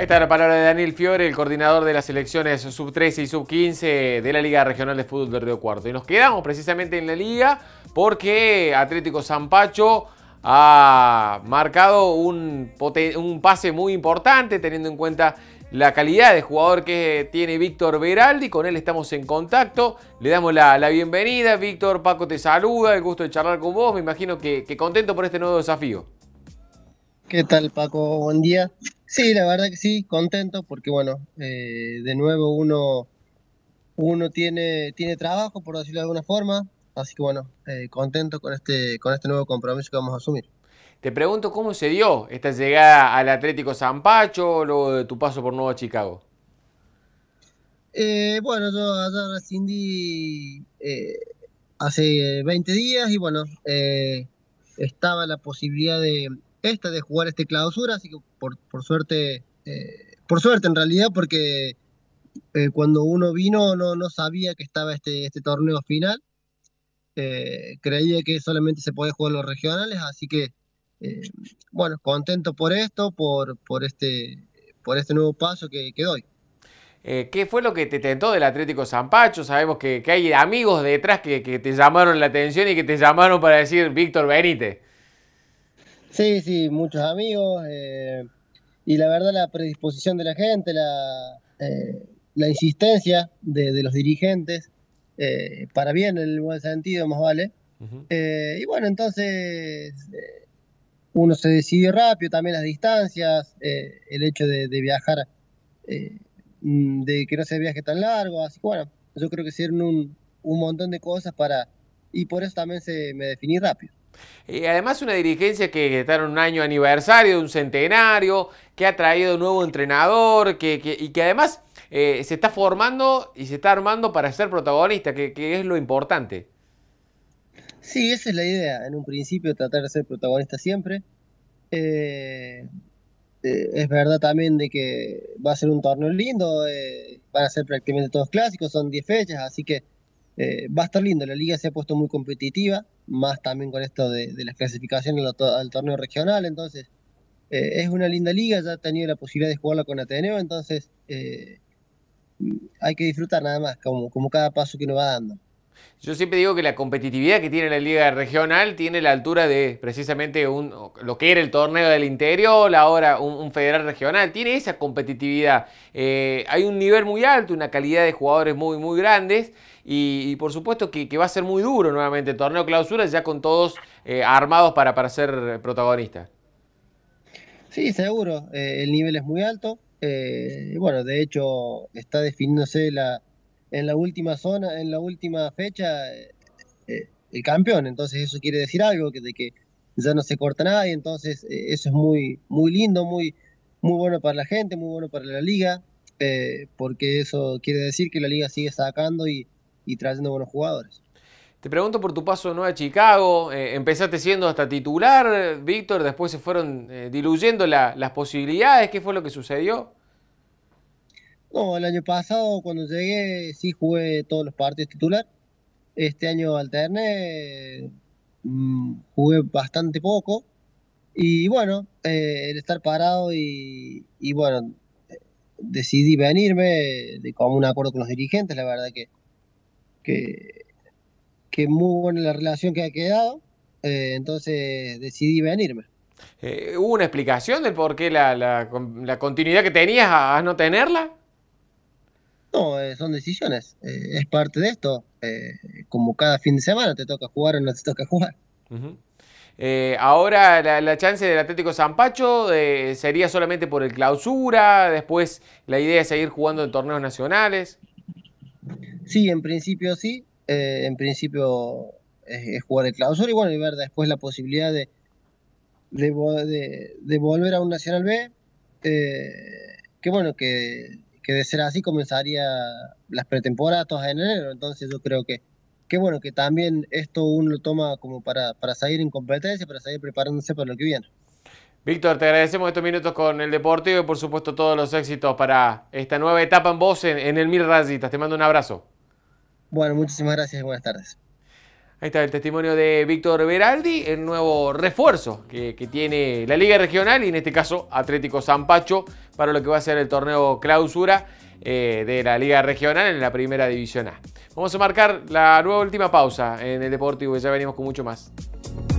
Esta es la palabra de Daniel Fiore, el coordinador de las selecciones sub-13 y sub-15 de la Liga Regional de Fútbol de Río Cuarto. Y nos quedamos precisamente en la liga porque Atlético Zampacho ha marcado un, pase muy importante teniendo en cuenta la calidad de jugador que tiene Víctor Veraldi. Con él estamos en contacto. Le damos la, bienvenida. Víctor, Paco te saluda. El gusto de charlar con vos. Me imagino que contento por este nuevo desafío. ¿Qué tal, Paco? Buen día. Sí, la verdad que sí, contento porque, bueno, eh, de nuevo uno, uno tiene, tiene trabajo, por decirlo de alguna forma, así que, bueno, eh, contento con este, con este nuevo compromiso que vamos a asumir. Te pregunto cómo se dio esta llegada al Atlético San Pacho luego de tu paso por Nueva Chicago. Eh, bueno, yo allá rescindí hace 20 días y, bueno, estaba la posibilidad de esta de jugar este clausura, así que por, suerte, eh, por suerte en realidad, porque eh, cuando uno vino no, no sabía que estaba este, este torneo final, eh, creía que solamente se podía jugar los regionales, así que bueno, contento por esto, por, por, este, por este nuevo paso que, doy. ¿Qué fue lo que te tentó del Atlético Zampacho? Sabemos que, hay amigos detrás que, te llamaron la atención y que te llamaron para decir, Víctor, venite. Sí, sí, muchos amigos. Eh, y la verdad, la predisposición de la gente, la, eh, insistencia de, los dirigentes, eh, para bien en el buen sentido, más vale. y bueno, entonces uno se decidió rápido, también las distancias, el hecho de, viajar, mm, de que no se viaje tan largo. Así que bueno, yo creo que hicieron un, un montón de cosas para. Y por eso también se me definí rápido. Y además una dirigencia que está en un año aniversario, de un centenario, que ha traído un nuevo entrenador y que además eh, se está formando y se está armando para ser protagonista, que, es lo importante. Sí, esa es la idea. En un principio tratar de ser protagonista siempre. Eh, eh, es verdad también de que va a ser un torneo lindo, van a ser prácticamente todos clásicos, son 10 fechas, así que va a estar lindo. La liga se ha puesto muy competitiva más también con esto de, las clasificaciones al, torneo regional, entonces eh, es una linda liga, ya ha tenido la posibilidad de jugarla con Ateneo, entonces eh, hay que disfrutar nada más, como, como cada paso que nos va dando. Yo siempre digo que la competitividad que tiene la liga regional tiene la altura de precisamente lo que era el torneo del interior, ahora un, federal regional, tiene esa competitividad. Eh, hay un nivel muy alto, una calidad de jugadores muy, muy grandes y, por supuesto que, va a ser muy duro nuevamente el torneo clausura ya con todos eh, armados para, para ser protagonistas. Sí, seguro, eh, el nivel es muy alto. bueno, de hecho está definiéndose la en la última zona, en la última fecha, eh, eh, el campeón. Entonces eso quiere decir algo, que, de que ya no se corta nada y entonces eh, eso es muy, muy lindo, muy, muy bueno para la gente, muy bueno para la liga, porque eso quiere decir que la liga sigue sacando y, trayendo buenos jugadores. Te pregunto por tu paso de a Chicago. empezaste siendo hasta titular, Víctor, después se fueron diluyendo las posibilidades. ¿Qué fue lo que sucedió? No, el año pasado cuando llegué sí jugué todos los partidos titular. Este año alterné, mm, jugué bastante poco. Y bueno, eh, el estar parado y, bueno, decidí venirme de un acuerdo con los dirigentes, la verdad que, que, muy buena la relación que ha quedado, eh, entonces decidí venirme. Eh, ¿Hubo una explicación de por qué la, continuidad que tenías a no tenerla? No, eh, son decisiones. Eh, es parte de esto. Eh, como cada fin de semana te toca jugar o no te toca jugar. ahora la, chance del Atlético Zampacho sería solamente por el clausura, después la idea es seguir jugando en torneos nacionales. Sí, en principio sí, en principio es, jugar el clausura y bueno, y ver después la posibilidad de, de, de volver a un Nacional B, que bueno, que que de ser así comenzaría las pretemporadas en enero, entonces yo creo que que bueno, que también esto uno lo toma como para, para salir en competencia, para salir preparándose para lo que viene. Víctor, te agradecemos estos minutos con el Deportivo y por supuesto todos los éxitos para esta nueva etapa en vos en, el Mil Rayitas. Te mando un abrazo. Bueno, muchísimas gracias y buenas tardes. Ahí está el testimonio de Víctor Veraldi, el nuevo refuerzo que, que tiene la Liga Regional y en este caso Atlético Zampacho para lo que va a ser el torneo clausura eh, de la Liga Regional en la Primera División A. Vamos a marcar la nueva última pausa en el Deportivo, ya venimos con mucho más.